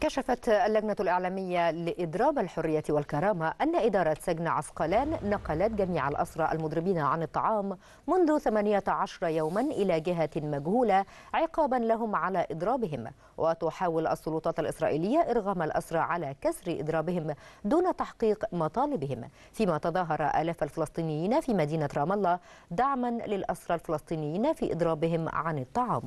كشفت اللجنة الإعلامية لإضراب الحرية والكرامة أن إدارة سجن عسقلان نقلت جميع الأسرى المضربين عن الطعام منذ 18 يوما إلى جهة مجهولة عقابا لهم على إضرابهم وتحاول السلطات الإسرائيلية إرغام الأسرى على كسر إضرابهم دون تحقيق مطالبهم فيما تظاهر آلاف الفلسطينيين في مدينة رام الله دعما للأسرى الفلسطينيين في إضرابهم عن الطعام